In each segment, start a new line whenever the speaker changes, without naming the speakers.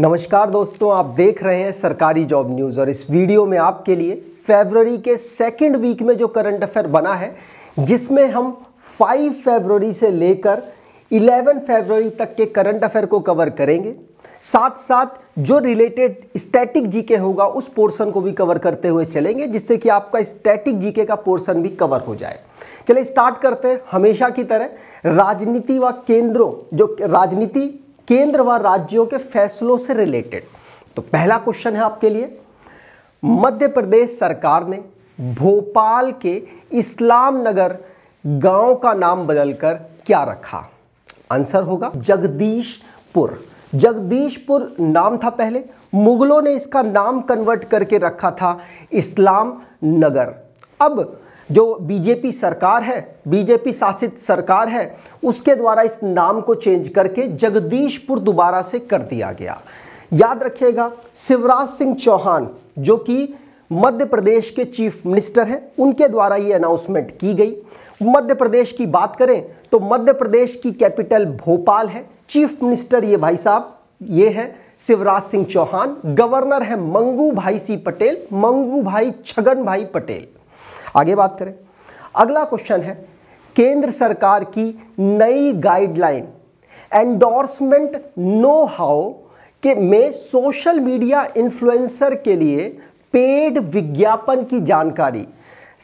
नमस्कार दोस्तों आप देख रहे हैं सरकारी जॉब न्यूज़ और इस वीडियो में आपके लिए फेबररी के सेकेंड वीक में जो करंट अफेयर बना है जिसमें हम 5 फेबररी से लेकर 11 फेबररी तक के करंट अफेयर को कवर करेंगे साथ साथ जो रिलेटेड स्टैटिक जीके होगा उस पोर्शन को भी कवर करते हुए चलेंगे जिससे कि आपका स्टैटिक जीके का पोर्शन भी कवर हो जाए चलिए स्टार्ट करते हैं हमेशा की तरह राजनीति व केंद्रों जो राजनीति केंद्र व राज्यों के फैसलों से रिलेटेड तो पहला क्वेश्चन है आपके लिए मध्य प्रदेश सरकार ने भोपाल के इस्लाम नगर गांव का नाम बदलकर क्या रखा आंसर होगा जगदीशपुर जगदीशपुर नाम था पहले मुगलों ने इसका नाम कन्वर्ट करके रखा था इस्लाम नगर अब जो बीजेपी सरकार है बीजेपी शासित सरकार है उसके द्वारा इस नाम को चेंज करके जगदीशपुर दोबारा से कर दिया गया याद रखिएगा शिवराज सिंह चौहान जो कि मध्य प्रदेश के चीफ मिनिस्टर हैं उनके द्वारा ये अनाउंसमेंट की गई मध्य प्रदेश की बात करें तो मध्य प्रदेश की कैपिटल भोपाल है चीफ मिनिस्टर ये भाई साहब ये है शिवराज सिंह चौहान गवर्नर है मंगू भाई सी पटेल मंगू भाई छगन भाई पटेल आगे बात करें अगला क्वेश्चन है केंद्र सरकार की नई गाइडलाइन एंडोर्समेंट नो हाउ के में सोशल मीडिया इन्फ्लुएंसर के लिए पेड विज्ञापन की जानकारी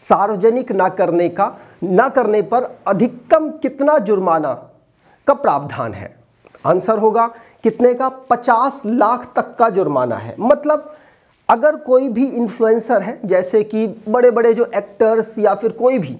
सार्वजनिक ना करने का ना करने पर अधिकतम कितना जुर्माना का प्रावधान है आंसर होगा कितने का 50 लाख तक का जुर्माना है मतलब अगर कोई भी इन्फ्लुएंसर है जैसे कि बड़े बड़े जो एक्टर्स या फिर कोई भी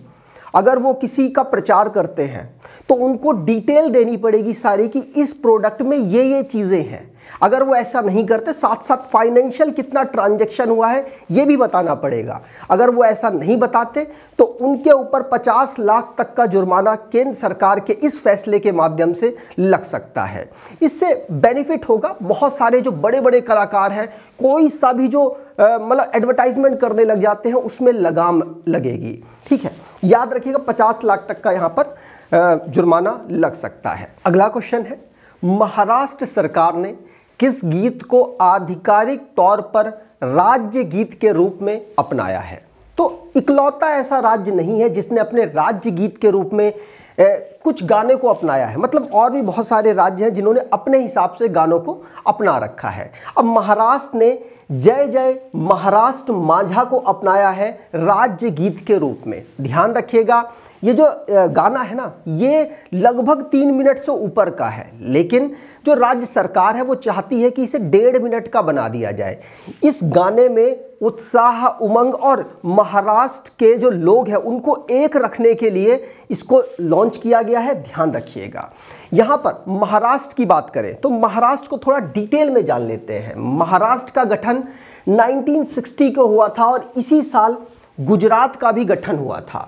अगर वो किसी का प्रचार करते हैं तो उनको डिटेल देनी पड़ेगी सारी कि इस प्रोडक्ट में ये ये चीज़ें हैं अगर वो ऐसा नहीं करते साथ साथ फाइनेंशियल कितना ट्रांजैक्शन हुआ है ये भी बताना पड़ेगा अगर वो ऐसा नहीं बताते तो उनके ऊपर 50 लाख तक का जुर्माना केंद्र सरकार के इस फैसले के माध्यम से लग सकता है इससे बेनिफिट होगा बहुत सारे जो बड़े बड़े कलाकार हैं कोई सा भी जो मतलब एडवर्टाइजमेंट करने लग जाते हैं उसमें लगाम लगेगी ठीक है याद रखिएगा पचास लाख तक का यहाँ पर जुर्माना लग सकता है अगला क्वेश्चन है महाराष्ट्र सरकार ने किस गीत को आधिकारिक तौर पर राज्य गीत के रूप में अपनाया है तो इकलौता ऐसा राज्य नहीं है जिसने अपने राज्य गीत के रूप में ए, कुछ गाने को अपनाया है मतलब और भी बहुत सारे राज्य हैं जिन्होंने अपने हिसाब से गानों को अपना रखा है अब महाराष्ट्र ने जय जय महाराष्ट्र माझा को अपनाया है राज्य गीत के रूप में ध्यान रखिएगा ये जो गाना है ना ये लगभग तीन मिनट से ऊपर का है लेकिन जो राज्य सरकार है वो चाहती है कि इसे डेढ़ मिनट का बना दिया जाए इस गाने में उत्साह उमंग और महाराष्ट्र के जो लोग हैं उनको एक रखने के लिए इसको लॉन्च किया गया है ध्यान रखिएगा यहां पर महाराष्ट्र की बात करें तो महाराष्ट्र को थोड़ा डिटेल में जान लेते हैं महाराष्ट्र का गठन 1960 को हुआ था और इसी साल गुजरात का भी गठन हुआ था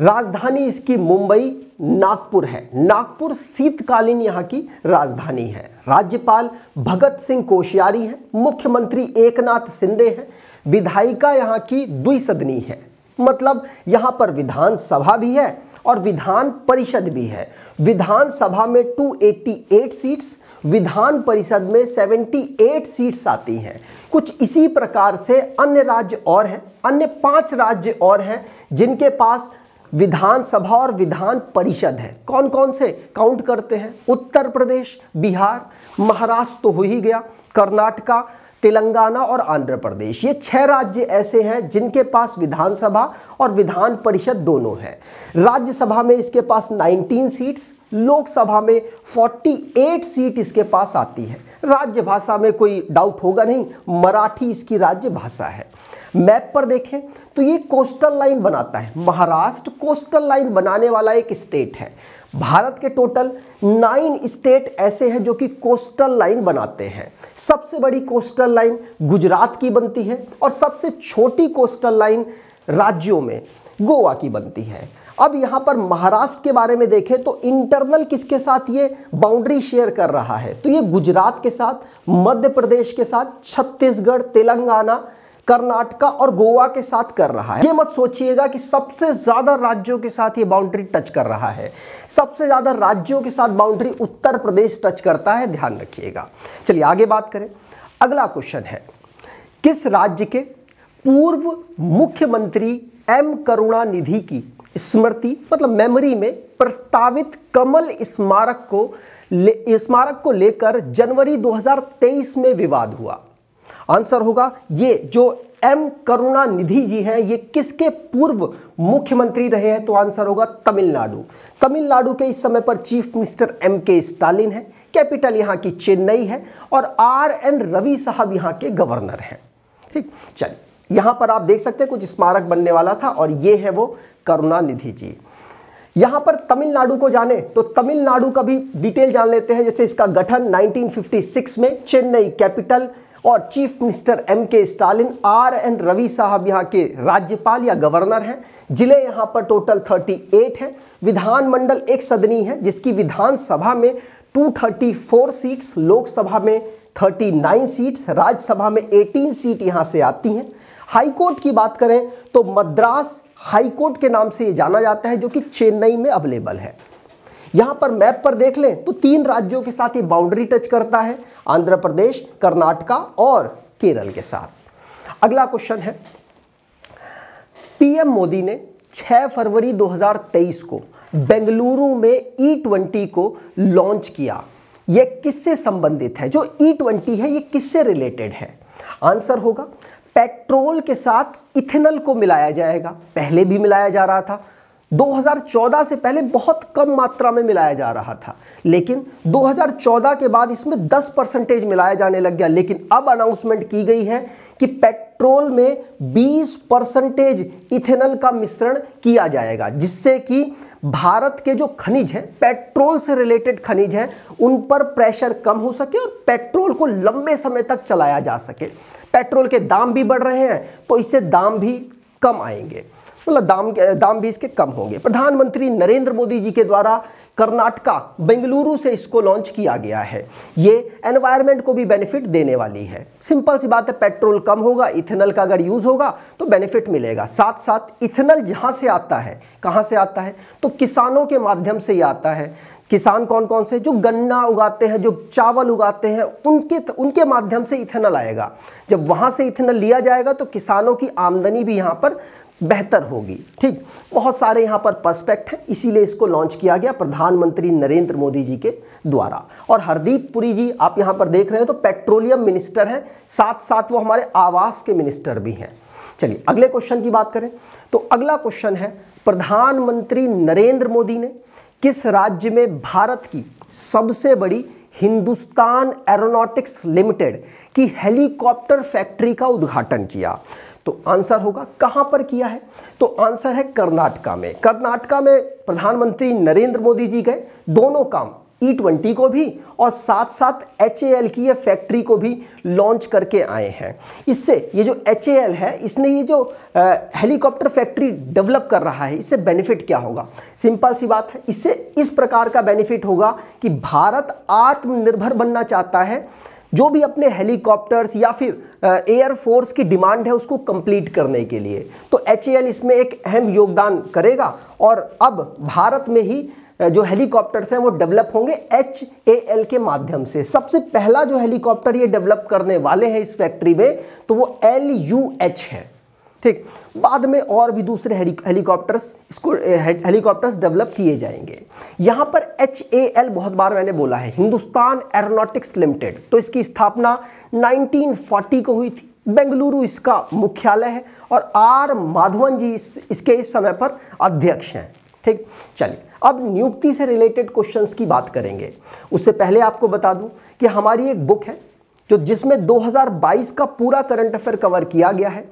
राजधानी इसकी मुंबई नागपुर है नागपुर शीतकालीन यहाँ की राजधानी है राज्यपाल भगत सिंह कोश्यारी है मुख्यमंत्री एकनाथ सिंधे हैं विधायिका यहाँ की द्विसदनी है मतलब यहाँ पर विधानसभा भी है और विधान परिषद भी है विधानसभा में 288 सीट्स विधान परिषद में 78 सीट्स आती हैं कुछ इसी प्रकार से अन्य राज्य और हैं अन्य पांच राज्य और हैं जिनके पास विधानसभा और विधान परिषद है कौन कौन से काउंट करते हैं उत्तर प्रदेश बिहार महाराष्ट्र तो हो ही गया कर्नाटका तेलंगाना और आंध्र प्रदेश ये छह राज्य ऐसे हैं जिनके पास विधानसभा और विधान परिषद दोनों हैं राज्यसभा में इसके पास 19 सीट्स लोकसभा में 48 सीट इसके पास आती है राज्य भाषा में कोई डाउट होगा नहीं मराठी इसकी राज्य भाषा है मैप पर देखें तो ये कोस्टल लाइन बनाता है महाराष्ट्र कोस्टल लाइन बनाने वाला एक स्टेट है भारत के टोटल नाइन स्टेट ऐसे हैं जो कि कोस्टल लाइन बनाते हैं सबसे बड़ी कोस्टल लाइन गुजरात की बनती है और सबसे छोटी कोस्टल लाइन राज्यों में गोवा की बनती है अब यहाँ पर महाराष्ट्र के बारे में देखें तो इंटरनल किसके साथ ये बाउंड्री शेयर कर रहा है तो ये गुजरात के साथ मध्य प्रदेश के साथ छत्तीसगढ़ तेलंगाना कर्नाटका और गोवा के साथ कर रहा है ये मत सोचिएगा कि सबसे ज़्यादा राज्यों के साथ ये बाउंड्री टच कर रहा है सबसे ज़्यादा राज्यों के साथ बाउंड्री उत्तर प्रदेश टच करता है ध्यान रखिएगा चलिए आगे बात करें अगला क्वेश्चन है किस राज्य के पूर्व मुख्यमंत्री एम करुणानिधि की स्मृति मतलब मेमोरी में प्रस्तावित कमल स्मारक को स्मारक को लेकर जनवरी 2023 में विवाद हुआ आंसर होगा ये जो एम निधि जी हैं ये किसके पूर्व मुख्यमंत्री रहे हैं तो आंसर होगा तमिलनाडु तमिलनाडु के इस समय पर chief minister M K Stalin हैं कैपिटल यहाँ की चेन्नई है और आर एन रवि साहब यहाँ के गवर्नर हैं ठीक चलिए यहाँ पर आप देख सकते हैं कुछ स्मारक बनने वाला था और ये है वो करुणानिधि जी यहाँ पर तमिलनाडु को जाने तो तमिलनाडु का भी डिटेल जान लेते हैं जैसे इसका गठन 1956 में चेन्नई कैपिटल और chief minister M K Stalin R N Ravi साहब यहाँ के राज्यपाल या गवर्नर हैं जिले यहाँ पर टोटल 38 हैं विधानमंडल एक सदनी है जिसकी विधानसभा में 234 सीट्स लोकसभा में 39 सीट्स राज्यसभा में 18 सीट यहाँ से आती हैं हाईकोर्ट की बात करें तो मद्रास हाईकोर्ट के नाम से ये जाना जाता है जो कि चेन्नई में अवेलेबल है यहाँ पर मैप पर देख लें तो तीन राज्यों के साथ ये बाउंड्री टच करता है आंध्र प्रदेश कर्नाटका और केरल के साथ अगला क्वेश्चन है पीएम मोदी ने 6 फरवरी 2023 को बेंगलुरु में ई e ट्वेंटी को लॉन्च किया यह किससे संबंधित है जो ई e ट्वेंटी है ये किससे रिलेटेड है आंसर होगा पेट्रोल के साथ इथेनल को मिलाया जाएगा पहले भी मिलाया जा रहा था 2014 से पहले बहुत कम मात्रा में मिलाया जा रहा था लेकिन 2014 के बाद इसमें 10 परसेंटेज मिलाया जाने लग गया लेकिन अब अनाउंसमेंट की गई है कि पेट्रोल में 20 परसेंटेज इथेनल का मिश्रण किया जाएगा जिससे कि भारत के जो खनिज हैं पेट्रोल से रिलेटेड खनिज हैं उन पर प्रेशर कम हो सके और पेट्रोल को लंबे समय तक चलाया जा सके पेट्रोल के दाम भी बढ़ रहे हैं तो इससे दाम भी कम आएंगे मतलब दाम दाम भी इसके कम होंगे प्रधानमंत्री नरेंद्र मोदी जी के द्वारा कर्नाटका बेंगलुरु से इसको लॉन्च किया गया है ये एनवायरनमेंट को भी बेनिफिट देने वाली है सिंपल सी बात है पेट्रोल कम होगा इथेनल का अगर यूज़ होगा तो बेनिफिट मिलेगा साथ साथ इथेनल जहाँ से आता है कहाँ से आता है तो किसानों के माध्यम से ही आता है किसान कौन कौन से जो गन्ना उगाते हैं जो चावल उगाते हैं उनके उनके माध्यम से इथेनल आएगा जब वहाँ से इथेनल लिया जाएगा तो किसानों की आमदनी भी यहाँ पर बेहतर होगी ठीक बहुत सारे यहाँ पर पर्सपेक्ट हैं इसीलिए इसको लॉन्च किया गया प्रधानमंत्री नरेंद्र मोदी जी के द्वारा और हरदीप पुरी जी आप यहाँ पर देख रहे हैं तो पेट्रोलियम मिनिस्टर हैं साथ साथ वो हमारे आवास के मिनिस्टर भी हैं चलिए अगले क्वेश्चन की बात करें तो अगला क्वेश्चन है प्रधानमंत्री नरेंद्र मोदी ने किस राज्य में भारत की सबसे बड़ी हिंदुस्तान एरोनॉटिक्स लिमिटेड की हेलीकॉप्टर फैक्ट्री का उद्घाटन किया तो आंसर होगा कहां पर किया है तो आंसर है कर्नाटका में कर्नाटका में प्रधानमंत्री नरेंद्र मोदी जी गए दोनों काम ई e ट्वेंटी को भी और साथ साथ एच की ये फैक्ट्री को भी लॉन्च करके आए हैं इससे ये जो एच है इसने ये जो हेलीकॉप्टर फैक्ट्री डेवलप कर रहा है इससे बेनिफिट क्या होगा सिंपल सी बात है इससे इस प्रकार का बेनिफिट होगा कि भारत आत्मनिर्भर बनना चाहता है जो भी अपने हेलीकॉप्टर्स या फिर एयरफोर्स की डिमांड है उसको कंप्लीट करने के लिए तो एच इसमें एक अहम योगदान करेगा और अब भारत में ही जो हेलीकॉप्टर्स हैं वो डेवलप होंगे एच ए एल के माध्यम से सबसे पहला जो हेलीकॉप्टर ये डेवलप करने वाले हैं इस फैक्ट्री में तो वो एल यू एच है ठीक बाद में और भी दूसरे हेलीकॉप्टर्स इसको हेलीकॉप्टर्स डेवलप किए जाएंगे यहाँ पर एच ए एल बहुत बार मैंने बोला है हिंदुस्तान एरोनॉटिक्स लिमिटेड तो इसकी स्थापना 1940 को हुई थी बेंगलुरु इसका मुख्यालय है और आर माधवन जी इस, इसके इस समय पर अध्यक्ष हैं ठीक चलिए अब नियुक्ति से रिलेटेड क्वेश्चंस की बात करेंगे उससे पहले आपको बता दूं कि हमारी एक बुक है जो जिसमें 2022 का पूरा करंट अफेयर कवर किया गया है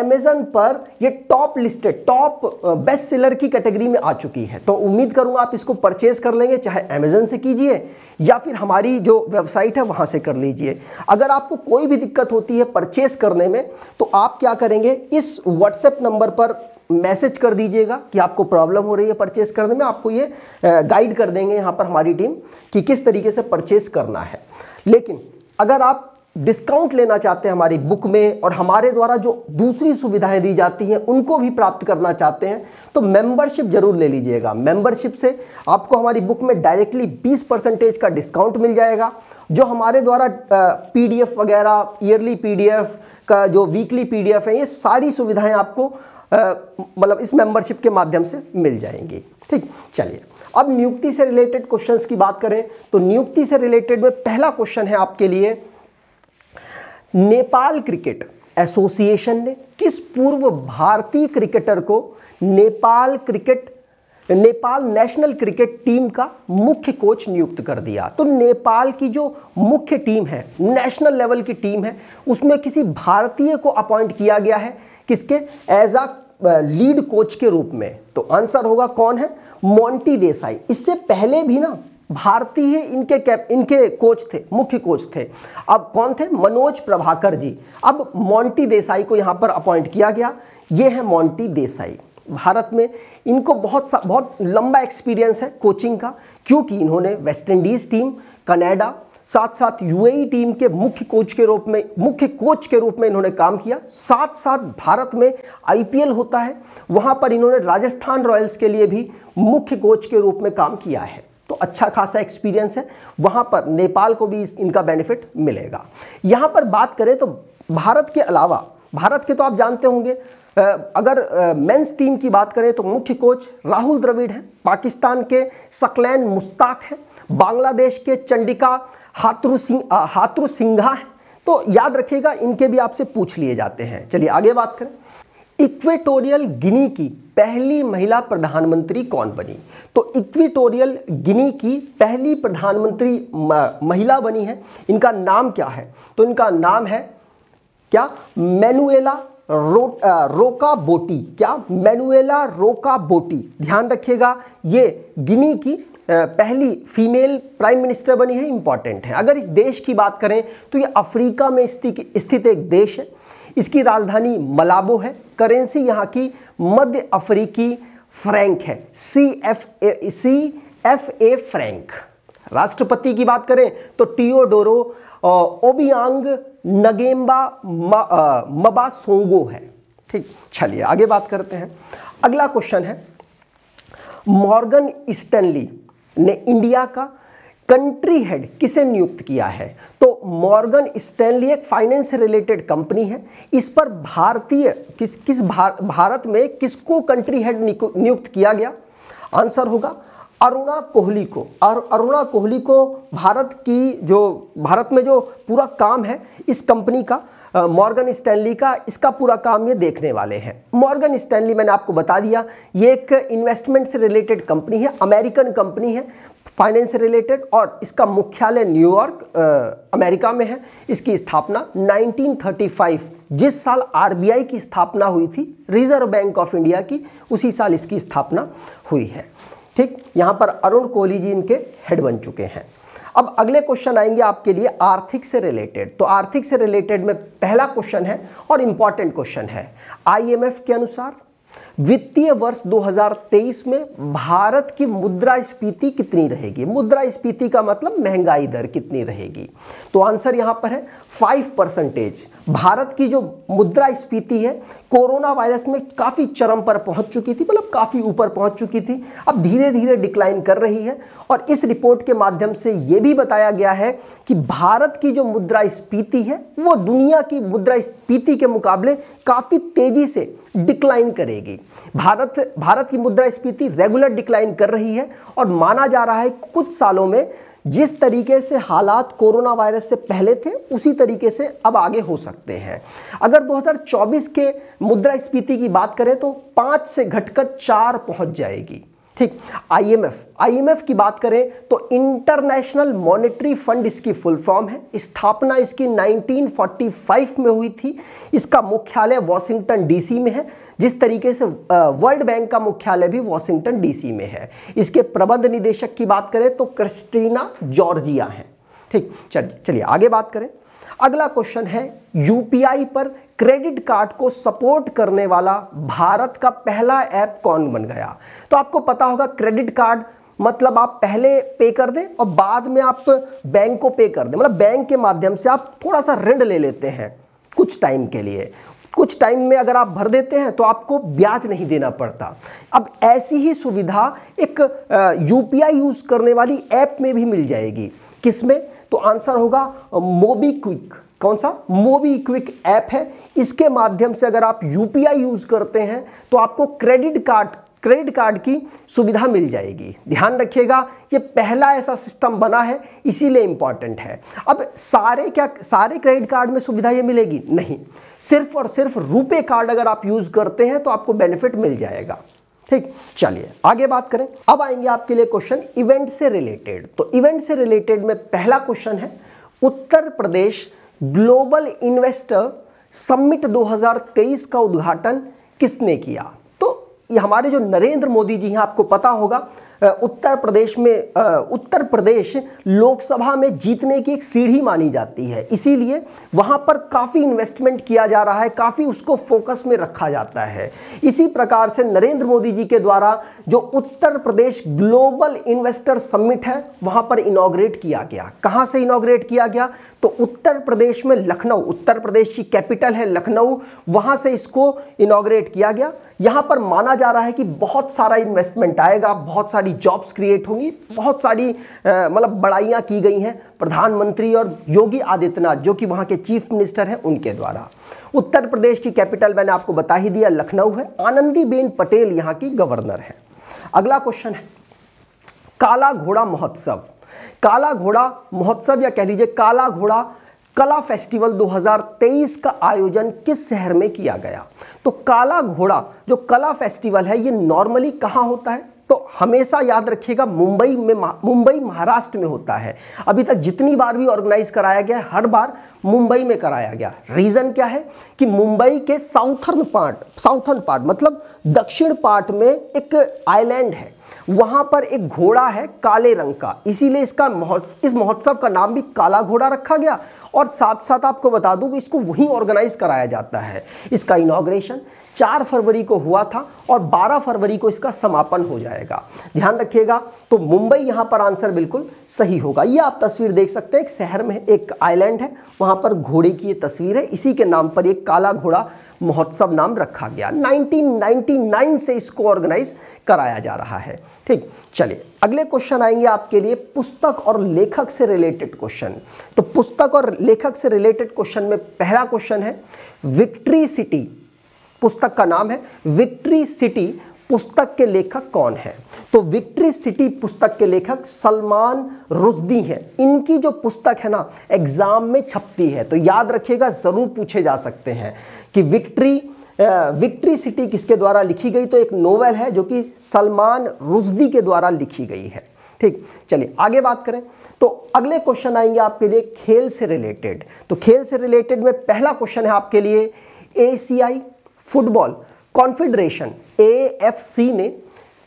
अमेजन पर ये top listed top best seller की कैटेगरी में आ चुकी है तो उम्मीद करूंगा आप इसको परचेज कर लेंगे चाहे अमेजन से कीजिए या फिर हमारी जो वेबसाइट है वहां से कर लीजिए अगर आपको कोई भी दिक्कत होती है परचेज करने में तो आप क्या करेंगे इस व्हाट्सएप नंबर पर मैसेज कर दीजिएगा कि आपको प्रॉब्लम हो रही है परचेस करने में आपको ये गाइड कर देंगे यहाँ पर हमारी टीम कि किस तरीके से परचेस करना है लेकिन अगर आप डिस्काउंट लेना चाहते हैं हमारी बुक में और हमारे द्वारा जो दूसरी सुविधाएं दी जाती हैं उनको भी प्राप्त करना चाहते हैं तो मेंबरशिप जरूर ले लीजिएगा मेंबरशिप से आपको हमारी बुक में डायरेक्टली 20 परसेंटेज का डिस्काउंट मिल जाएगा जो हमारे द्वारा पीडीएफ वगैरह ईयरली पीडीएफ का जो वीकली पी है ये सारी सुविधाएँ आपको मतलब इस मेम्बरशिप के माध्यम से मिल जाएंगी ठीक चलिए अब नियुक्ति से रिलेटेड क्वेश्चंस की बात करें तो नियुक्ति से रिलेटेड में पहला क्वेश्चन है आपके लिए नेपाल क्रिकेट एसोसिएशन ने किस पूर्व भारतीय क्रिकेटर को Nepal cricket Nepal national cricket team का मुख्य कोच नियुक्त कर दिया तो नेपाल की जो मुख्य टीम है नेशनल लेवल की टीम है उसमें किसी भारतीय को अपॉइंट किया गया है किसके एज अ लीड कोच के रूप में तो आंसर होगा कौन है मोंटी देसाई इससे पहले भी ना भारतीय इनके कैप इनके कोच थे मुख्य कोच थे अब कौन थे मनोज प्रभाकर जी अब मोंटी देसाई को यहां पर अपॉइंट किया गया ये है मोंटी देसाई भारत में इनको बहुत सा बहुत लंबा एक्सपीरियंस है कोचिंग का क्योंकि इन्होंने वेस्ट इंडीज़ टीम कनाडा साथ साथ यूएई टीम के मुख्य कोच के रूप में मुख्य कोच के रूप में इन्होंने काम किया साथ साथ भारत में आईपीएल होता है वहां पर इन्होंने राजस्थान रॉयल्स के लिए भी मुख्य कोच के रूप में काम किया है तो अच्छा खासा एक्सपीरियंस है वहां पर नेपाल को भी इनका बेनिफिट मिलेगा यहां पर बात करें तो भारत के अलावा भारत के तो आप जानते होंगे अगर मेंस टीम की बात करें तो मुख्य कोच राहुल द्रविड़ हैं पाकिस्तान के सकलैन मुश्ताक हैं बांग्लादेश के चंडिका हाथरू सिंह हाथरू सिंघा हैं तो याद रखिएगा इनके भी आपसे पूछ लिए जाते हैं चलिए आगे बात करें इक्वेटोरियल गिनी की पहली महिला प्रधानमंत्री कौन बनी तो इक्वेटोरियल गिनी की पहली प्रधानमंत्री महिला बनी है इनका नाम क्या है तो इनका नाम है क्या मैनुएला रो, रोका बोटी क्या मैनुएला रोका बोटी ध्यान रखिएगा ये गिनी की पहली फीमेल प्राइम मिनिस्टर बनी है इम्पॉर्टेंट है अगर इस देश की बात करें तो ये अफ्रीका में स्थित एक देश है इसकी राजधानी मलाबो है करेंसी यहाँ की मध्य अफ्रीकी फ्रैंक है C F A C F A franc राष्ट्रपति की बात करें तो टीओडोरो ओबियांग नगेम्बा मबासोंगो है ठीक चलिए आगे बात करते हैं अगला क्वेश्चन है मॉर्गन स्टनली ने इंडिया का कंट्री हेड किसे नियुक्त किया है तो मॉर्गन स्टैनली एक फाइनेंस रिलेटेड कंपनी है इस पर भारतीय किस किस भार, भारत में किसको कंट्री हेड नियुक्त किया गया आंसर होगा अरुणा कोहली को और अरुणा कोहली को भारत की जो भारत में जो पूरा काम है इस कंपनी का मॉर्गन स्टैनली का इसका पूरा काम ये देखने वाले हैं मॉर्गन स्टैनली मैंने आपको बता दिया ये एक इन्वेस्टमेंट से रिलेटेड कंपनी है अमेरिकन कंपनी है फाइनेंस से रिलेटेड और इसका मुख्यालय न्यूयॉर्क अमेरिका में है इसकी स्थापना 1935 जिस साल आरबीआई की स्थापना हुई थी रिजर्व बैंक ऑफ इंडिया की उसी साल इसकी स्थापना हुई है ठीक यहाँ पर अरुण कोहली जी इनके हेड बन चुके हैं अब अगले क्वेश्चन आएंगे आपके लिए आर्थिक से रिलेटेड तो आर्थिक से रिलेटेड में पहला क्वेश्चन है और इंपॉर्टेंट क्वेश्चन है आईएमएफ के अनुसार वित्तीय वर्ष 2023 में भारत की मुद्रा स्फीति कितनी रहेगी मुद्रा स्पीति का मतलब महंगाई दर कितनी रहेगी तो आंसर यहां पर है फाइव परसेंटेज भारत की जो मुद्रा स्पीति है कोरोना वायरस में काफ़ी चरम पर पहुंच चुकी थी मतलब काफ़ी ऊपर पहुंच चुकी थी अब धीरे धीरे डिक्लाइन कर रही है और इस रिपोर्ट के माध्यम से ये भी बताया गया है कि भारत की जो मुद्रा स्पीति है वो दुनिया की मुद्रा स्पीति के मुकाबले काफ़ी तेज़ी से डिक्लाइन करेगी भारत भारत की मुद्रास्फीति रेगुलर डिक्लाइन कर रही है और माना जा रहा है कुछ सालों में जिस तरीके से हालात कोरोना वायरस से पहले थे उसी तरीके से अब आगे हो सकते हैं अगर 2024 के मुद्रास्फीति की बात करें तो पाँच से घटकर चार पहुंच जाएगी ठीक आईएमएफ आईएमएफ की बात करें तो इंटरनेशनल मॉनेटरी फंड इसकी फुल फॉर्म है स्थापना इसकी 1945 में हुई थी इसका मुख्यालय वॉशिंगटन डीसी में है जिस तरीके से वर्ल्ड बैंक का मुख्यालय भी वॉशिंगटन डीसी में है इसके प्रबंध निदेशक की बात करें तो क्रिस्टीना जॉर्जिया हैं ठीक चलिए चलिए आगे बात करें अगला क्वेश्चन है यूपीआई पर क्रेडिट कार्ड को सपोर्ट करने वाला भारत का पहला ऐप कौन बन गया तो आपको पता होगा क्रेडिट कार्ड मतलब आप पहले पे कर दें और बाद में आप बैंक को पे कर दें मतलब बैंक के माध्यम से आप थोड़ा सा ऋण ले लेते हैं कुछ टाइम के लिए कुछ टाइम में अगर आप भर देते हैं तो आपको ब्याज नहीं देना पड़ता अब ऐसी ही सुविधा एक यू यूज़ करने वाली ऐप में भी मिल जाएगी किसमें तो आंसर होगा मोबी क्विक कौन सा मोबी क्विक ऐप है इसके माध्यम से अगर आप यूपीआई यूज करते हैं तो आपको क्रेडिट कार्ड क्रेडिट कार्ड की सुविधा मिल जाएगी ध्यान रखिएगा ये पहला ऐसा सिस्टम बना है इसीलिए इंपॉर्टेंट है अब सारे क्या सारे क्रेडिट कार्ड में सुविधा ये मिलेगी नहीं सिर्फ और सिर्फ रुपए कार्ड अगर आप यूज़ करते हैं तो आपको बेनिफिट मिल जाएगा ठीक चलिए आगे बात करें अब आएंगे आपके लिए क्वेश्चन इवेंट से रिलेटेड तो इवेंट से रिलेटेड में पहला क्वेश्चन है Uttar Pradesh Global Investor Summit 2023 का उद्घाटन किसने किया ये हमारे जो नरेंद्र मोदी जी हैं आपको पता होगा उत्तर प्रदेश में उत्तर प्रदेश लोकसभा में जीतने की एक सीढ़ी मानी जाती है इसीलिए वहाँ पर काफ़ी इन्वेस्टमेंट किया जा रहा है काफ़ी उसको फोकस में रखा जाता है इसी प्रकार से नरेंद्र मोदी जी के द्वारा जो Uttar Pradesh Global Investor Summit है वहाँ पर इनाग्रेट किया गया कहाँ से इनाग्रेट किया गया तो उत्तर प्रदेश में लखनऊ उत्तर प्रदेश की कैपिटल है लखनऊ वहाँ से इसको इनाग्रेट किया गया यहां पर माना जा रहा है कि बहुत सारा इन्वेस्टमेंट आएगा बहुत सारी जॉब्स क्रिएट होंगी बहुत सारी मतलब बड़ाइयां की गई हैं प्रधानमंत्री और योगी आदित्यनाथ जो कि वहां के चीफ मिनिस्टर हैं उनके द्वारा उत्तर प्रदेश की कैपिटल मैंने आपको बता ही दिया लखनऊ है आनंदीबेन पटेल यहाँ की गवर्नर है अगला क्वेश्चन है काला घोड़ा महोत्सव काला घोड़ा महोत्सव या कह लीजिए काला घोड़ा कला फेस्टिवल 2023 का आयोजन किस शहर में किया गया तो काला घोड़ा जो कला फेस्टिवल है ये नॉर्मली कहाँ होता है तो हमेशा याद रखिएगा मुंबई में मुंबई महाराष्ट्र में होता है अभी तक जितनी बार भी ऑर्गेनाइज कराया गया है हर बार मुंबई में कराया गया रीज़न क्या है कि मुंबई के साउथर्न पार्ट साउथर्न पार्ट मतलब दक्षिण पार्ट में एक आइलैंड है वहां पर एक घोड़ा है काले रंग का इसीलिए इसका महोत्सव इस महोत्सव का नाम भी काला घोड़ा रखा गया और साथ साथ आपको बता दूं कि इसको वहीं ऑर्गेनाइज कराया जाता है इसका इनाग्रेशन चार फरवरी को हुआ था और 12 फरवरी को इसका समापन हो जाएगा ध्यान रखिएगा तो मुंबई यहां पर आंसर बिल्कुल सही होगा ये आप तस्वीर देख सकते हैं एक शहर में एक आइलैंड है वहां पर घोड़े की ये तस्वीर है इसी के नाम पर एक काला घोड़ा महोत्सव नाम रखा गया 1999 से इसको ऑर्गेनाइज कराया जा रहा है ठीक चलिए अगले क्वेश्चन आएंगे आपके लिए पुस्तक और लेखक से रिलेटेड क्वेश्चन तो पुस्तक और लेखक से रिलेटेड क्वेश्चन में पहला क्वेश्चन है विक्ट्री सिटी पुस्तक का नाम है विक्ट्री सिटी पुस्तक के लेखक कौन है तो विक्ट्री सिटी पुस्तक के लेखक सलमान रुजदी हैं इनकी जो पुस्तक है ना एग्ज़ाम में छपती है तो याद रखिएगा ज़रूर पूछे जा सकते हैं कि विक्ट्री विक्ट्री सिटी किसके द्वारा लिखी गई तो एक नोवेल है जो कि सलमान रुजदी के द्वारा लिखी गई है ठीक चलिए आगे बात करें तो अगले क्वेश्चन आएंगे आपके लिए खेल से रिलेटेड तो खेल से रिलेटेड में पहला क्वेश्चन है आपके लिए एसीआई फुटबॉल कॉन्फेडरेशन सी ने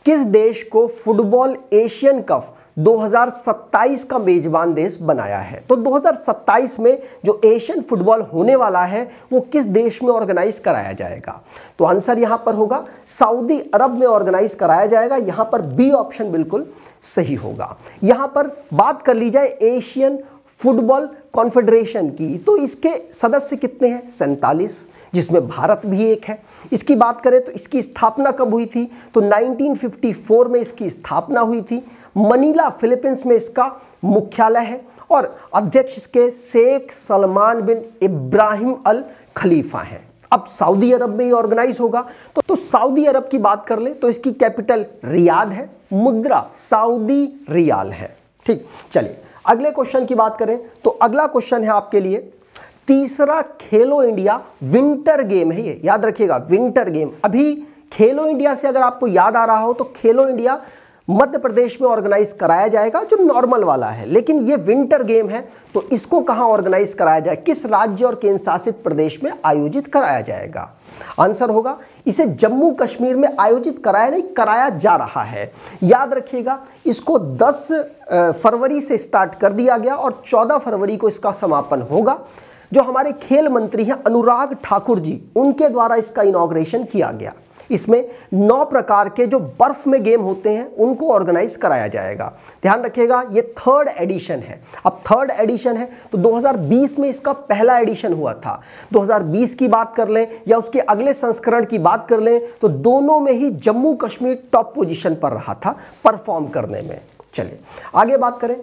किस देश को फुटबॉल एशियन कप 2027 का मेजबान देश बनाया है तो 2027 में जो एशियन फुटबॉल होने वाला है वो किस देश में ऑर्गेनाइज कराया जाएगा तो आंसर यहां पर होगा सऊदी अरब में ऑर्गेनाइज कराया जाएगा यहां पर बी ऑप्शन बिल्कुल सही होगा यहां पर बात कर ली जाए एशियन फुटबॉल कॉन्फेडरेशन की तो इसके सदस्य कितने हैं सैंतालीस जिसमें भारत भी एक है इसकी बात करें तो इसकी स्थापना कब हुई थी तो 1954 में इसकी स्थापना हुई थी मनीला फिलीपींस में इसका मुख्यालय है और अध्यक्ष इसके शेख सलमान बिन इब्राहिम अल खलीफा हैं अब सऊदी अरब में ये ऑर्गेनाइज होगा तो, तो सऊदी अरब की बात कर ले तो इसकी कैपिटल रियाद है मुद्रा सऊदी रियाल है ठीक चलिए अगले क्वेश्चन की बात करें तो अगला क्वेश्चन है आपके लिए तीसरा खेलो इंडिया विंटर गेम है ये याद रखिएगा विंटर गेम अभी खेलो इंडिया से अगर आपको याद आ रहा हो तो खेलो इंडिया मध्य प्रदेश में ऑर्गेनाइज कराया जाएगा जो नॉर्मल वाला है लेकिन ये विंटर गेम है तो इसको कहाँ ऑर्गेनाइज कराया जाए किस राज्य और केंद्र शासित प्रदेश में आयोजित कराया जाएगा आंसर होगा इसे जम्मू कश्मीर में आयोजित कराया नहीं कराया जा रहा है याद रखिएगा इसको 10 फरवरी से स्टार्ट कर दिया गया और 14 फरवरी को इसका समापन होगा जो हमारे खेल मंत्री हैं अनुराग ठाकुर जी उनके द्वारा इसका इनाग्रेशन किया गया इसमें नौ प्रकार के जो बर्फ में गेम होते हैं उनको ऑर्गेनाइज कराया जाएगा ध्यान रखिएगा ये थर्ड एडिशन है अब थर्ड एडिशन है तो 2020 में इसका पहला एडिशन हुआ था 2020 की बात कर लें या उसके अगले संस्करण की बात कर लें तो दोनों में ही जम्मू कश्मीर टॉप पोजिशन पर रहा था परफॉर्म करने में चलिए आगे बात करें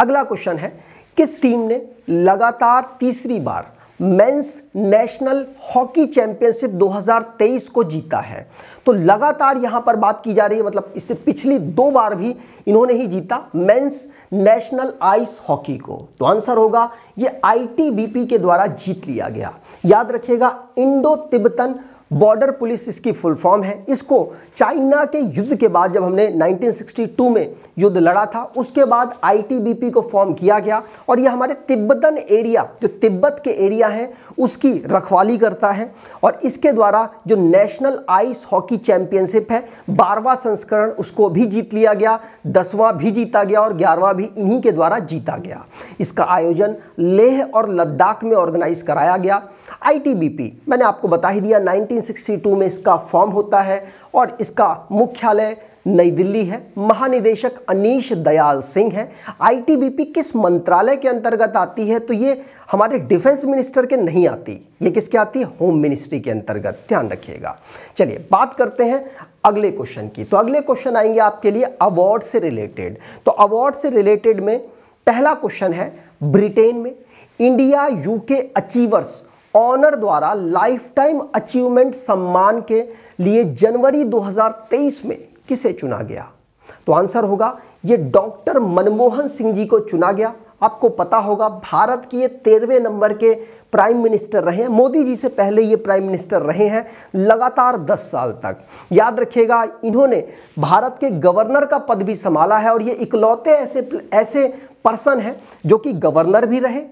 अगला क्वेश्चन है किस टीम ने लगातार तीसरी बार मेंस नेशनल हॉकी चैंपियनशिप 2023 को जीता है तो लगातार यहां पर बात की जा रही है मतलब इससे पिछली दो बार भी इन्होंने ही जीता मेंस नेशनल आइस हॉकी को तो आंसर होगा ये आईटीबीपी के द्वारा जीत लिया गया याद रखिएगा इंडो तिब्बतन बॉर्डर पुलिस इसकी फुल फॉर्म है इसको चाइना के युद्ध के बाद जब हमने 1962 में युद्ध लड़ा था उसके बाद आईटीबीपी को फॉर्म किया गया और यह हमारे तिब्बतन एरिया जो तिब्बत के एरिया हैं उसकी रखवाली करता है और इसके द्वारा जो नेशनल आइस हॉकी चैंपियनशिप है बारहवा संस्करण उसको भी जीत लिया गया दसवां भी जीता गया और ग्यारहवा भी इन्हीं के द्वारा जीता गया इसका आयोजन लेह और लद्दाख में ऑर्गेनाइज कराया गया आई मैंने आपको बता ही दिया नाइनटीन 1962 में इसका फॉर्म होता है और इसका मुख्यालय नई दिल्ली है महानिदेशक अनीश दयाल सिंह है आईटीबीपी किस मंत्रालय के अंतर्गत आती है तो ये हमारे डिफेंस मिनिस्टर के नहीं आती ये किसके आती है होम मिनिस्ट्री के अंतर्गत ध्यान रखिएगा चलिए बात करते हैं अगले क्वेश्चन की तो अगले क्वेश्चन आएंगे आपके लिए अवार्ड से रिलेटेड तो अवार्ड से रिलेटेड में पहला क्वेश्चन है ब्रिटेन में इंडिया यूके अचीवर्स ऑनर द्वारा लाइफ टाइम अचीवमेंट सम्मान के लिए जनवरी 2023 में किसे चुना गया तो आंसर होगा ये डॉक्टर मनमोहन सिंह जी को चुना गया आपको पता होगा भारत की ये तेरहवें नंबर के प्राइम मिनिस्टर रहे हैं मोदी जी से पहले ये प्राइम मिनिस्टर रहे हैं लगातार 10 साल तक याद रखिएगा इन्होंने भारत के गवर्नर का पद भी संभाला है और ये इकलौते ऐसे ऐसे पर्सन हैं जो कि गवर्नर भी रहे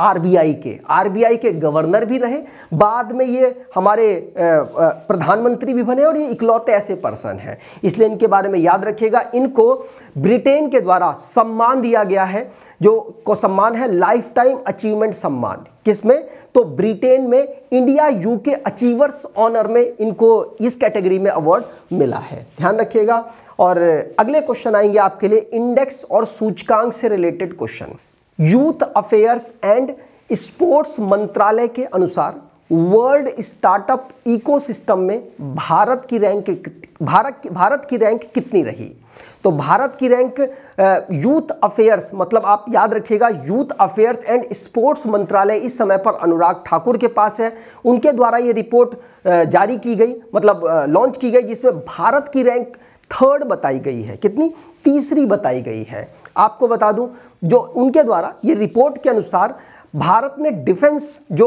आरबीआई के आरबीआई के गवर्नर भी रहे बाद में ये हमारे प्रधानमंत्री भी बने और ये इकलौते ऐसे पर्सन हैं इसलिए इनके बारे में याद रखिएगा इनको ब्रिटेन के द्वारा सम्मान दिया गया है जो को सम्मान है लाइफ टाइम अचीवमेंट सम्मान किसमें तो ब्रिटेन में इंडिया यूके अचीवर्स ऑनर में इनको इस कैटेगरी में अवार्ड मिला है ध्यान रखिएगा और अगले क्वेश्चन आएंगे आपके लिए इंडेक्स और सूचकांक से related question youth affairs and sports मंत्रालय के अनुसार वर्ल्ड स्टार्टअप इकोसिस्टम में भारत की रैंक भारत की भारत की रैंक कितनी रही तो भारत की रैंक यूथ अफेयर्स मतलब आप याद रखिएगा यूथ अफेयर्स एंड स्पोर्ट्स मंत्रालय इस समय पर अनुराग ठाकुर के पास है उनके द्वारा ये रिपोर्ट जारी की गई मतलब लॉन्च की गई जिसमें भारत की रैंक थर्ड बताई गई है कितनी तीसरी बताई गई है आपको बता दूं जो उनके द्वारा ये रिपोर्ट के अनुसार भारत में डिफेंस जो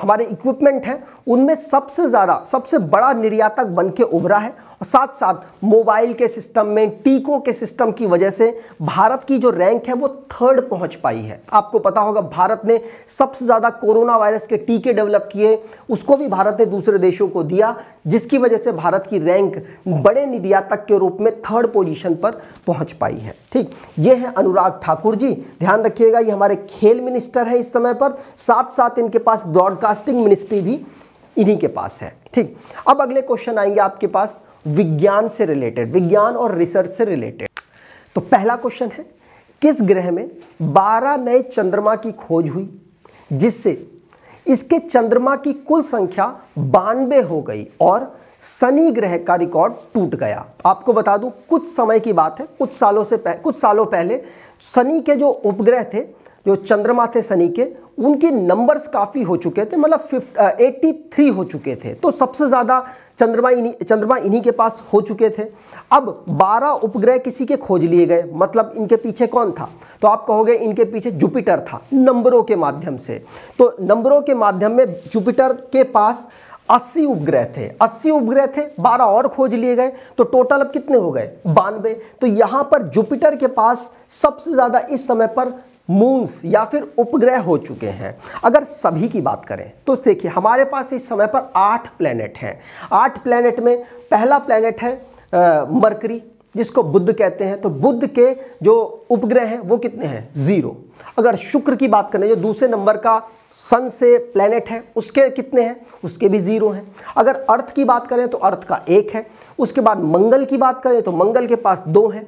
हमारे इक्विपमेंट हैं उनमें सबसे ज़्यादा सबसे बड़ा निर्यातक बन के उभरा है और साथ साथ मोबाइल के सिस्टम में टीकों के सिस्टम की वजह से भारत की जो रैंक है वो थर्ड पहुंच पाई है आपको पता होगा भारत ने सबसे ज़्यादा कोरोना वायरस के टीके डेवलप किए उसको भी भारत ने दूसरे देशों को दिया जिसकी वजह से भारत की रैंक बड़े निर्यातक के रूप में थर्ड पोजिशन पर पहुँच पाई है ठीक ये है अनुराग ठाकुर जी ध्यान रखिएगा ये हमारे खेल मिनिस्टर हैं इस समय पर साथ साथ इनके पास ब्रॉडकास्टिंग मिनिस्ट्री भी इन्हीं के पास है ठीक अब अगले क्वेश्चन आएंगे आपके पास विज्ञान से रिलेटेड विज्ञान और रिसर्च से रिलेटेड तो पहला क्वेश्चन है किस ग्रह में 12 नए चंद्रमा की खोज हुई जिससे इसके चंद्रमा की कुल संख्या बानवे हो गई और शनि ग्रह का रिकॉर्ड टूट गया आपको बता दूं कुछ समय की बात है कुछ सालों से पह, कुछ सालों पहले शनि के जो उपग्रह थे जो चंद्रमा थे शनि के उनके नंबर्स काफ़ी हो चुके थे मतलब फिफ्ट एट्टी थ्री हो चुके थे तो सबसे ज़्यादा चंद्रमा इन्हीं चंद्रमा इन्हीं के पास हो चुके थे अब 12 उपग्रह किसी के खोज लिए गए मतलब इनके पीछे कौन था तो आप कहोगे इनके पीछे जुपिटर था नंबरों के माध्यम से तो नंबरों के माध्यम में जुपिटर के पास 80 उपग्रह थे 80 उपग्रह थे 12 और खोज लिए गए तो टोटल अब कितने हो गए बानवे तो यहाँ पर जुपिटर के पास सबसे ज़्यादा इस समय पर मून्स या फिर उपग्रह हो चुके हैं अगर सभी की बात करें तो देखिए हमारे पास इस समय पर आठ प्लैनेट हैं आठ प्लैनेट में पहला प्लैनेट है मरकरी जिसको बुद्ध कहते हैं तो बुद्ध के जो उपग्रह हैं वो कितने हैं ज़ीरो अगर शुक्र की बात करें जो दूसरे नंबर का सन से प्लैनेट है उसके कितने हैं उसके भी ज़ीरो हैं अगर अर्थ की बात करें तो अर्थ का एक है उसके बाद मंगल की बात करें तो मंगल के पास दो हैं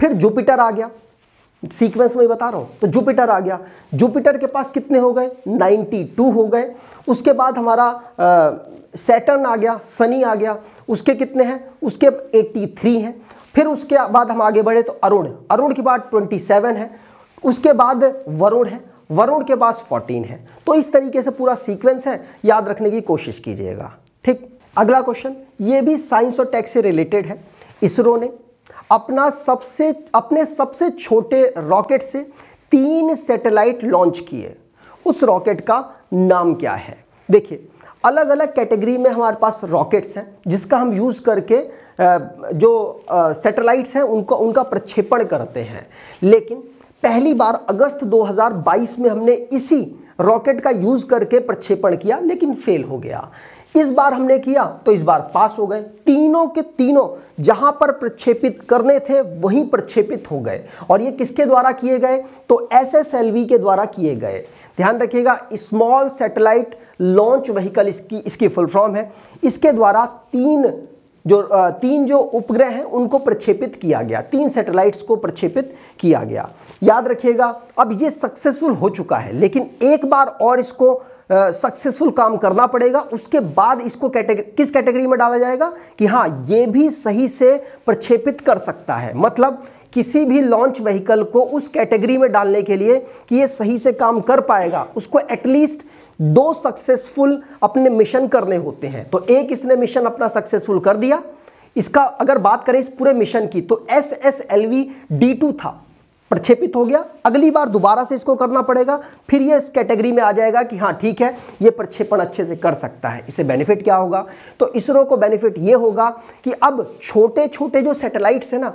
फिर जुपिटर आ गया सीक्वेंस में बता रहा हूँ तो जुपिटर आ गया जुपिटर के पास कितने हो गए 92 हो गए उसके बाद हमारा सैटर्न आ गया सनी आ गया उसके कितने हैं उसके 83 हैं फिर उसके बाद हम आगे बढ़े तो अरुण अरुण के बाद 27 है उसके बाद वरुण है वरुण के पास 14 है तो इस तरीके से पूरा सीक्वेंस है याद रखने की कोशिश कीजिएगा ठीक अगला क्वेश्चन ये भी साइंस और टैक्स से रिलेटेड है इसरो ने अपना सबसे अपने सबसे छोटे रॉकेट से तीन सैटेलाइट लॉन्च किए उस रॉकेट का नाम क्या है देखिए अलग अलग कैटेगरी में हमारे पास रॉकेट्स हैं जिसका हम यूज़ करके जो सैटेलाइट्स हैं उनको उनका प्रक्षेपण करते हैं लेकिन पहली बार अगस्त 2022 में हमने इसी रॉकेट का यूज़ करके प्रक्षेपण किया लेकिन फेल हो गया इस बार हमने किया तो इस बार पास हो गए तीनों के तीनों जहां पर प्रक्षेपित करने थे वहीं प्रक्षेपित हो गए और ये किसके द्वारा किए गए तो एसएसएलवी के द्वारा किए गए ध्यान रखिएगा स्मॉल सैटेलाइट लॉन्च व्हीकल इसकी इसकी फुल फॉर्म है इसके द्वारा तीन जो तीन जो उपग्रह हैं उनको प्रक्षेपित किया गया तीन सैटेलाइट्स को प्रक्षेपित किया गया याद रखिएगा अब ये सक्सेसफुल हो चुका है लेकिन एक बार और इसको सक्सेसफुल काम करना पड़ेगा उसके बाद इसको कैटेगरी किस कैटेगरी में डाला जाएगा कि हाँ ये भी सही से प्रक्षेपित कर सकता है मतलब किसी भी लॉन्च व्हीकल को उस कैटेगरी में डालने के लिए कि ये सही से काम कर पाएगा उसको एटलीस्ट दो सक्सेसफुल अपने मिशन करने होते हैं तो एक इसने मिशन अपना सक्सेसफुल कर दिया इसका अगर बात करें इस पूरे मिशन की तो S S L V D two था प्रक्षेपित हो गया अगली बार दोबारा से इसको करना पड़ेगा फिर ये इस कैटेगरी में आ जाएगा कि हाँ ठीक है ये प्रक्षेपण अच्छे से कर सकता है इससे बेनिफिट क्या होगा तो इसरो को बेनिफिट ये होगा कि अब छोटे छोटे जो सैटेलाइट्स हैं ना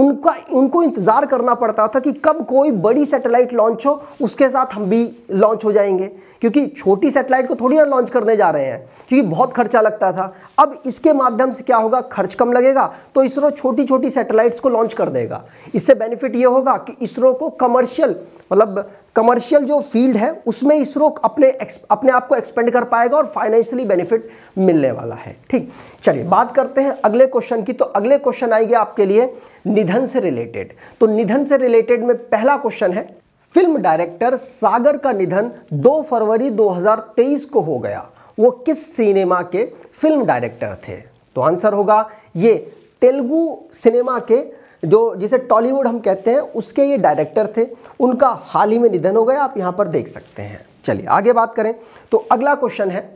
उनका उनको इंतज़ार करना पड़ता था कि कब कोई बड़ी सैटेलाइट लॉन्च हो उसके साथ हम भी लॉन्च हो जाएंगे क्योंकि छोटी सैटेलाइट को थोड़ी ना लॉन्च करने जा रहे हैं क्योंकि बहुत खर्चा लगता था अब इसके माध्यम से क्या होगा खर्च कम लगेगा तो इसरो छोटी छोटी सैटेलाइट्स को लॉन्च कर देगा इससे बेनिफिट ये होगा कि इसरो को कमर्शियल मतलब कमर्शियल जो फील्ड है उसमें इसरो अपने अपने आप को एक्सपेंड कर पाएगा और फाइनेंशियली बेनिफिट मिलने वाला है ठीक चलिए बात करते हैं अगले क्वेश्चन की तो अगले क्वेश्चन आएंगे आपके लिए निधन से रिलेटेड तो निधन से रिलेटेड में पहला क्वेश्चन है फिल्म डायरेक्टर सागर का निधन 2 फरवरी 2023 को हो गया वो किस सिनेमा के फिल्म डायरेक्टर थे तो आंसर होगा ये तेलुगु सिनेमा के जो जिसे टॉलीवुड हम कहते हैं उसके ये डायरेक्टर थे उनका हाल ही में निधन हो गया आप यहाँ पर देख सकते हैं चलिए आगे बात करें तो अगला क्वेश्चन है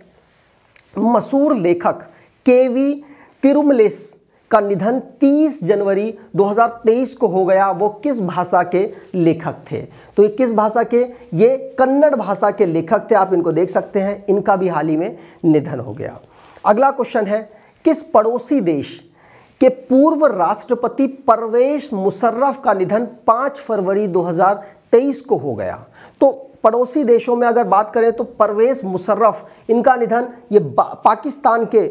मशहूर लेखक के वी तिरुमलेस का निधन 30 जनवरी 2023 को हो गया वो किस भाषा के लेखक थे तो ये किस भाषा के ये कन्नड़ भाषा के लेखक थे आप इनको देख सकते हैं इनका भी हाल ही में निधन हो गया अगला क्वेश्चन है किस पड़ोसी देश कि पूर्व राष्ट्रपति परवेश मुशर्रफ का निधन 5 फरवरी 2023 को हो गया तो पड़ोसी देशों में अगर बात करें तो परवेज मुशर्रफ इनका निधन ये पाकिस्तान के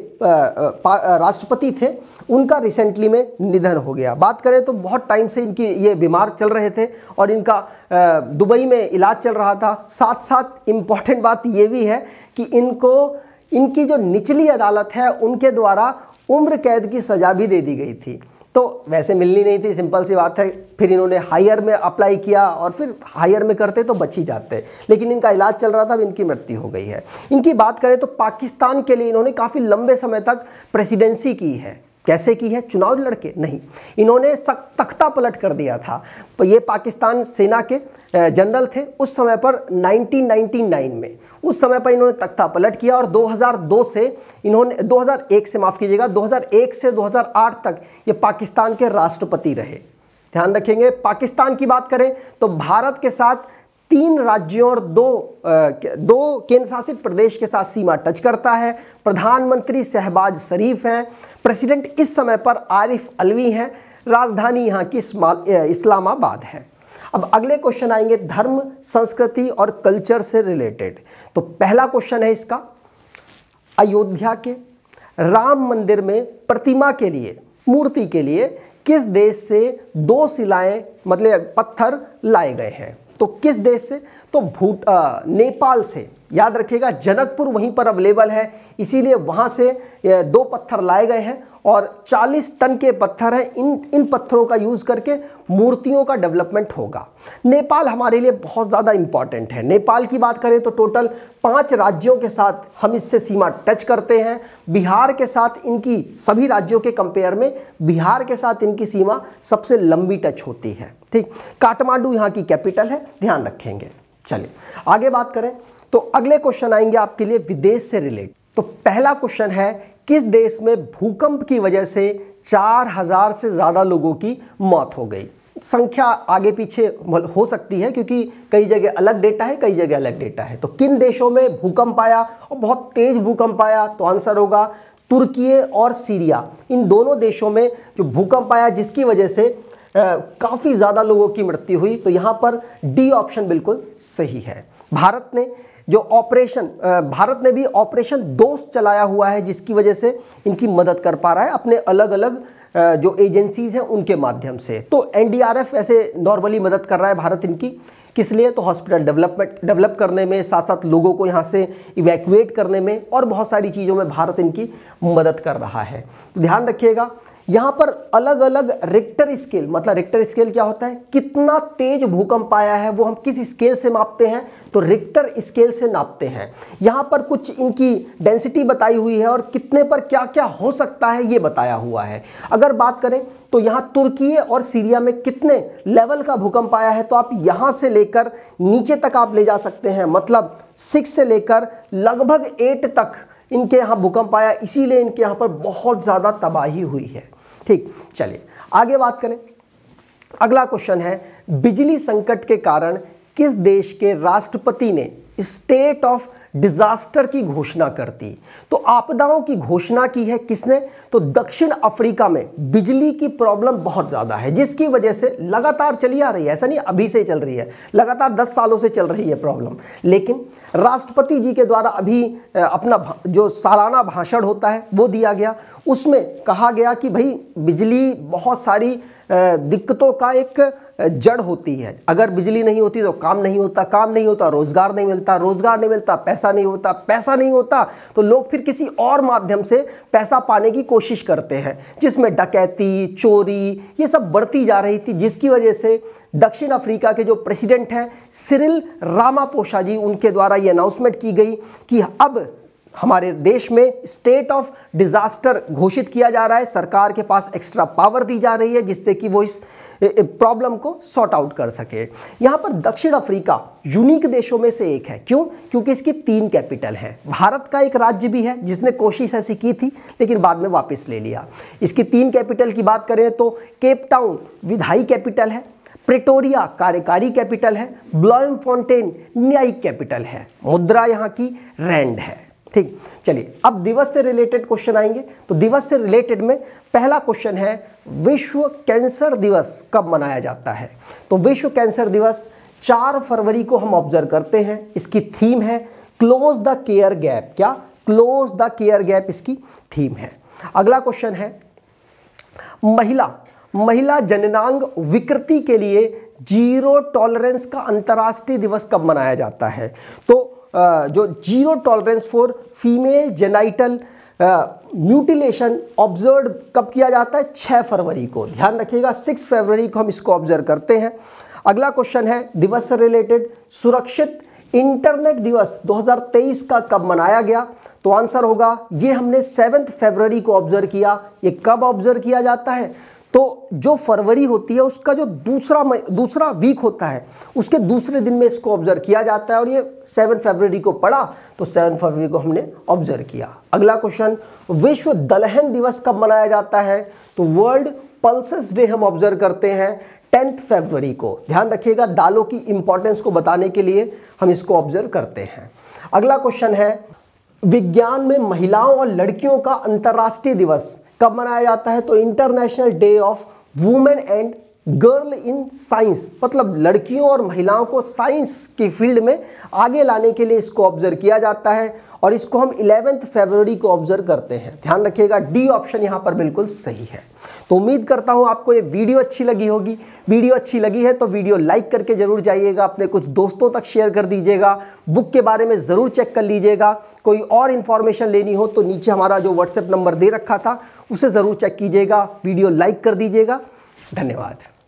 राष्ट्रपति थे उनका रिसेंटली में निधन हो गया बात करें तो बहुत टाइम से इनकी ये बीमार चल रहे थे और इनका दुबई में इलाज चल रहा था साथ साथ इम्पॉर्टेंट बात ये भी है कि इनको इनकी जो निचली अदालत है उनके द्वारा उम्र कैद की सज़ा भी दे दी गई थी तो वैसे मिलनी नहीं थी सिंपल सी बात है फिर इन्होंने हायर में अप्लाई किया और फिर हायर में करते तो बच ही जाते लेकिन इनका इलाज चल रहा था अब इनकी मृत्यु हो गई है इनकी बात करें तो पाकिस्तान के लिए इन्होंने काफ़ी लंबे समय तक प्रेसिडेंसी की है कैसे की है चुनाव लड़के नहीं इन्होंने सख्त तख्ता पलट कर दिया था ये पाकिस्तान सेना के जनरल थे उस समय पर 1999 में उस समय पर इन्होंने तख्ता पलट किया और 2002 से इन्होंने 2001 से माफ़ कीजिएगा 2001 से 2008 तक ये पाकिस्तान के राष्ट्रपति रहे ध्यान रखेंगे पाकिस्तान की बात करें तो भारत के साथ तीन राज्यों और दो दो केंद्र शासित प्रदेश के साथ सीमा टच करता है प्रधानमंत्री शहबाज शरीफ हैं प्रेसिडेंट इस समय पर आरिफ अलवी हैं राजधानी यहाँ की इस्लामाबाद है अब अगले क्वेश्चन आएंगे धर्म संस्कृति और कल्चर से रिलेटेड तो पहला क्वेश्चन है इसका अयोध्या के राम मंदिर में प्रतिमा के लिए मूर्ति के लिए किस देश से दो सिलाएं मतलब पत्थर लाए गए हैं तो किस देश से तो भूट नेपाल से याद रखिएगा जनकपुर वहीं पर अवेलेबल है इसीलिए वहाँ से दो पत्थर लाए गए हैं और 40 टन के पत्थर हैं इन इन पत्थरों का यूज़ करके मूर्तियों का डेवलपमेंट होगा नेपाल हमारे लिए बहुत ज़्यादा इम्पॉर्टेंट है नेपाल की बात करें तो टोटल पांच राज्यों के साथ हम इससे सीमा टच करते हैं बिहार के साथ इनकी सभी राज्यों के कंपेयर में बिहार के साथ इनकी सीमा सबसे लंबी टच होती है ठीक काठमांडू यहाँ की कैपिटल है ध्यान रखेंगे चलिए आगे बात करें तो अगले क्वेश्चन आएंगे आपके लिए विदेश से रिलेटेड तो पहला क्वेश्चन है किस देश में भूकंप की वजह से 4000 से ज़्यादा लोगों की मौत हो गई संख्या आगे पीछे हो सकती है क्योंकि कई जगह अलग डेटा है कई जगह अलग डेटा है तो किन देशों में भूकंप आया और बहुत तेज भूकंप आया तो आंसर होगा तुर्की और सीरिया इन दोनों देशों में जो भूकंप आया जिसकी वजह से काफ़ी ज़्यादा लोगों की मृत्यु हुई तो यहाँ पर डी ऑप्शन बिल्कुल सही है भारत ने जो ऑपरेशन भारत ने भी ऑपरेशन दोस्त चलाया हुआ है जिसकी वजह से इनकी मदद कर पा रहा है अपने अलग अलग जो एजेंसीज हैं उनके माध्यम से तो एनडीआरएफ ऐसे नॉर्मली मदद कर रहा है भारत इनकी किस लिए तो हॉस्पिटल डेवलपमेंट डेवलप करने में साथ साथ लोगों को यहाँ से इवैक्यूएट करने में और बहुत सारी चीज़ों में भारत इनकी मदद कर रहा है तो ध्यान रखिएगा यहां पर अलग अलग रिक्टर स्केल मतलब रिक्टर स्केल क्या होता है कितना तेज भूकंप आया है वो हम किस स्केल से मापते हैं तो रिक्टर स्केल से नापते हैं यहां पर कुछ इनकी डेंसिटी बताई हुई है और कितने पर क्या क्या हो सकता है ये बताया हुआ है अगर बात करें तो यहाँ तुर्की और सीरिया में कितने लेवल का भूकंप आया है तो आप यहाँ से लेकर नीचे तक आप ले जा सकते हैं मतलब सिक्स से लेकर लगभग एट तक इनके यहाँ भूकंप आया इसीलिए इनके यहाँ पर बहुत ज़्यादा तबाही हुई है ठीक चलिए आगे बात करें अगला क्वेश्चन है बिजली संकट के कारण किस देश के राष्ट्रपति ने स्टेट ऑफ डिजास्टर की घोषणा कर दी तो आपदाओं की घोषणा की है किसने तो दक्षिण अफ्रीका में बिजली की प्रॉब्लम बहुत ज़्यादा है जिसकी वजह से लगातार चली आ रही है ऐसा नहीं अभी से चल रही है लगातार 10 सालों से चल रही है प्रॉब्लम लेकिन राष्ट्रपति जी के द्वारा अभी अपना जो सालाना भाषण होता है वो दिया गया उसमें कहा गया कि भाई बिजली बहुत सारी दिक्कतों का एक जड़ होती है अगर बिजली नहीं होती तो काम नहीं होता काम नहीं होता रोज़गार नहीं मिलता रोज़गार नहीं मिलता पैसा नहीं होता पैसा नहीं होता तो लोग फिर किसी और माध्यम से पैसा पाने की कोशिश करते हैं जिसमें डकैती चोरी ये सब बढ़ती जा रही थी जिसकी वजह से दक्षिण अफ्रीका के जो प्रेसिडेंट हैं सिरिल रामापोषा जी उनके द्वारा ये अनाउंसमेंट की गई कि अब हमारे देश में स्टेट ऑफ डिज़ास्टर घोषित किया जा रहा है सरकार के पास एक्स्ट्रा पावर दी जा रही है जिससे कि वो इस प्रॉब्लम को सॉर्ट आउट कर सके यहाँ पर दक्षिण अफ्रीका यूनिक देशों में से एक है क्यों क्योंकि इसकी तीन कैपिटल हैं भारत का एक राज्य भी है जिसने कोशिश ऐसी की थी लेकिन बाद में वापस ले लिया इसकी तीन कैपिटल की बात करें तो केप टाउन विधाई कैपिटल है प्रिटोरिया कार्यकारी कैपिटल है ब्लॉइम फाउंटेन न्यायिक कैपिटल है मुद्रा यहाँ की रैंड है ठीक चलिए अब दिवस से रिलेटेड क्वेश्चन आएंगे तो दिवस से रिलेटेड में पहला क्वेश्चन है विश्व कैंसर दिवस कब मनाया जाता है तो विश्व कैंसर दिवस चार फरवरी को हम ऑब्जर्व करते हैं इसकी थीम है क्लोज द केयर गैप क्या क्लोज द केयर गैप इसकी थीम है अगला क्वेश्चन है महिला महिला जननांग विकृति के लिए जीरो टॉलरेंस का अंतर्राष्ट्रीय दिवस कब मनाया जाता है तो जो zero tolerance for female genital mutilation observe कब किया जाता है छः फरवरी को ध्यान रखिएगा सिक्स फरवरी को हम इसको ऑब्जर्व करते हैं अगला क्वेश्चन है दिवस से रिलेटेड सुरक्षित इंटरनेट दिवस 2023 का कब मनाया गया तो आंसर होगा ये हमने सेवन्थ फरवरी को ऑब्जर्व किया ये कब ऑब्जर्व किया जाता है तो जो फरवरी होती है उसका जो दूसरा दूसरा वीक होता है उसके दूसरे दिन में इसको ऑब्जर्व किया जाता है और ये सेवन फरवरी को पड़ा तो सेवन फरवरी को हमने ऑब्जर्व किया अगला क्वेश्चन विश्व दलहन दिवस कब मनाया जाता है तो वर्ल्ड पल्सेस डे हम ऑब्जर्व करते हैं टेंथ फरवरी को ध्यान रखिएगा दालों की इंपॉर्टेंस को बताने के लिए हम इसको ऑब्जर्व करते हैं अगला क्वेश्चन है विज्ञान में महिलाओं और लड़कियों का अंतर्राष्ट्रीय दिवस कब मनाया जाता है तो International Day of Women and Girl in Science मतलब लड़कियों और महिलाओं को साइंस की फील्ड में आगे लाने के लिए इसको ऑब्जर्व किया जाता है और इसको हम इलेवेंथ फेबररी को ऑब्जर्व करते हैं ध्यान रखिएगा डी ऑप्शन यहां पर बिल्कुल सही है तो उम्मीद करता हूँ आपको ये वीडियो अच्छी लगी होगी वीडियो अच्छी लगी है तो वीडियो लाइक करके ज़रूर जाइएगा अपने कुछ दोस्तों तक शेयर कर दीजिएगा बुक के बारे में ज़रूर चेक कर लीजिएगा कोई और इन्फॉर्मेशन लेनी हो तो नीचे हमारा जो व्हाट्सएप नंबर दे रखा था उसे ज़रूर चेक कीजिएगा वीडियो लाइक कर दीजिएगा धन्यवाद